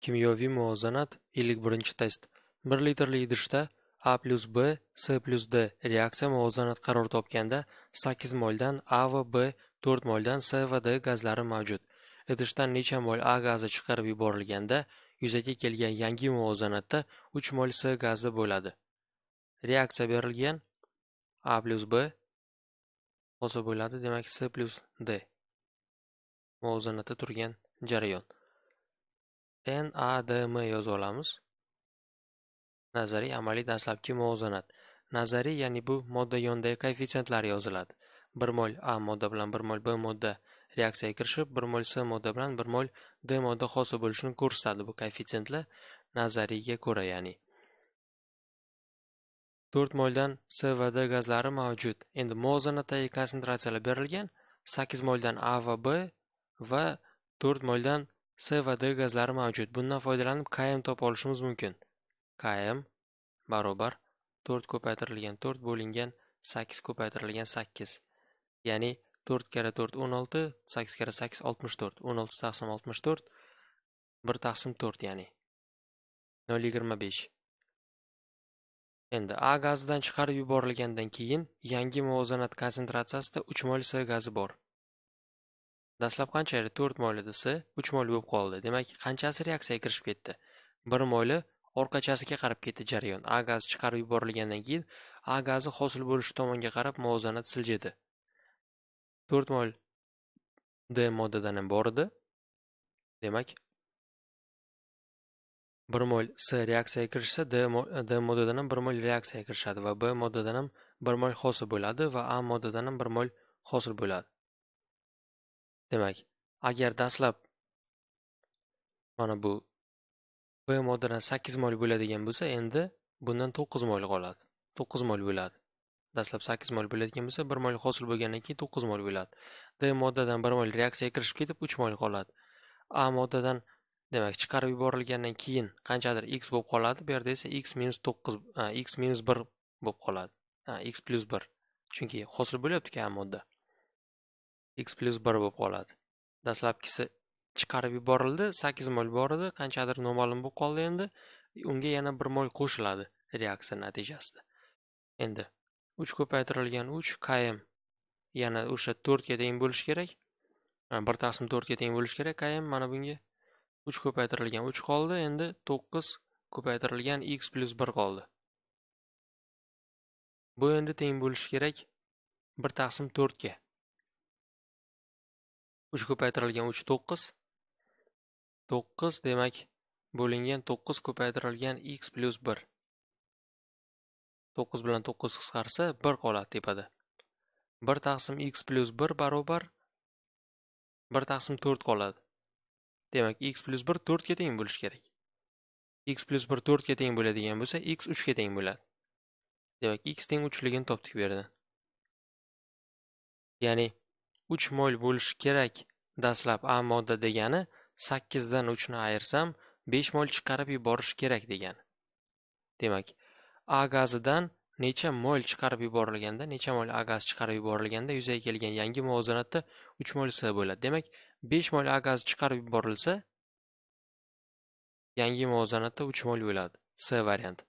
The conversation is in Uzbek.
Kimyoviy muvozanat 51 test. 1 litrli idishda A plus B, c plus D reaksiya muvozanat qaror topganda 8 moldan A va B, 4 moldan c va D gazlari mavjud. Idishdan necha mol A gazi chiqarib yuborilganda yuzaga kelgan yangi muvozanatda 3 mol c gazi bo'ladi. Reaksiya berilgan A plus B hosil bo'ladi, demak c plus D muvozanatda turgan jarayon. NADM yoza olamiz. Nazariy, amaliy, dastlabki muvozanat. Nazariy, ya'ni bu modda yonidagi koeffitsientlar yoziladi. 1 mol A modda bilan 1 mol B modda reaksiyaga kirishib, 1 mol S modda bilan 1 mol D modda hosil bo'lishini ko'rsatadi bu koeffitsentlar nazariyga ko'ra, ya'ni. 4 moldan S va D gazlari mavjud. Endi muvozanatdagi konsentratsiyalar berilgan. 8 moldan A va B va 4 moldan C va D gazlari mavjud. Bundan foydalanib Km topa olishimiz mumkin. Km barobar 4 ko'paytirilgan 4 bo'lingan 8 ko'paytirilgan 8. Ya'ni 4 kira 4 16, 8 kira 8 64, 16 taqsim 64, 1 taqsim 4 ya'ni 0.25. Endi A gazidan chiqarib yuborilgandan keyin yangi muvozanat konsentratsiyasida 3 mol S gazi bor. Dastlab qancha edi? 4 mol edi, 3 mol bo'lib qoldi. Demak, qanchasi reaksiyaga kirishib ketdi? 1 moyli orqachasiga qarab ketdi jarayon. A gazi chiqarib yuborilgandan keyin A gazi hosil bo'lishi tomonga qarab muvozanat siljidi. 4 moyl D moddadan ham bor edi. Demak, 1 mol S reaksiyaga kirishsa, D, D moddadan ham 1 mol reaksiyaga kirishadi va B moddadan ham 1 mol hosil bo'ladi va A moddadan ham 1 mol hosil bo'ladi. demak agar dastlab mana bu b moddadan sakkiz mol bo'ladigan bo'lsa endi bundan to'qqiz mol qoladi to'qqiz mol bo'ladi dastlab sakkiz mol bo'ladigan bo'lsa bir mol hosil bo'lgandan keyin to'qqiz mol bo'ladi d moddadan bir mol reaksiyaga kirishib ketib uch mol qoladi a moddadan demak chiqarib yuborilgandan keyin qanchadir x bo'lib qoladi bu yerda esa x minus to'qqiz x minus bir bo'lib qoladi x plyus bir chunki hosil bo'lyaptiku a modda x plus bir bo'lib qoladi dastlabkisi chiqarib yuborildi sakkiz mol bor edi qanchadir noma'lum bo'lib qoldi endi unga yana bir mol qo'shiladi reaksiya natijasida endi uch ko'paytirilgan uch km yana o'sha to'rtga teng bo'lishi kerak bir taqsim to'rtga teng bo'lishi kerak km mana bunga uch ko'paytirilgan uch qoldi endi to'qqiz ko'paytirilgan x plus bir qoldi bu endi teng bo'lishi kerak bir taqsim to'rtga 3 ko'paytirilgan 3 9 9 demak bo'lingan 9 ko'paytirilgan x plus 1 9 bilan 9 qisqarsa 1 qoladi tepada 1 taqsim x plus 1 barobar 1 taqsim 4 qoladi demak x plus 1 4 ga teng bo'lishi kerak x plus 1 4 ga teng bo'ladigan bo'lsa x 3 ga teng bo'ladi demak x teng 3ligini topdik bu yerdan ya'ni uch mo'l bo'lishi kerak dastlab a modda degani sakkizdan uchni ayirsam besh mo'l chiqarib yuborish kerak degani demak a gazidan necha mo'l chiqarib yuborilganda necha mo'l a gaz chiqarib yuborilganda yuzaga kelgan yangi muvozanatda uch mo'l s bo'ladi demak besh mo'l a gazi chiqarib yuborilsa yangi muvozanatda uch mo'l bo'ladi s varianti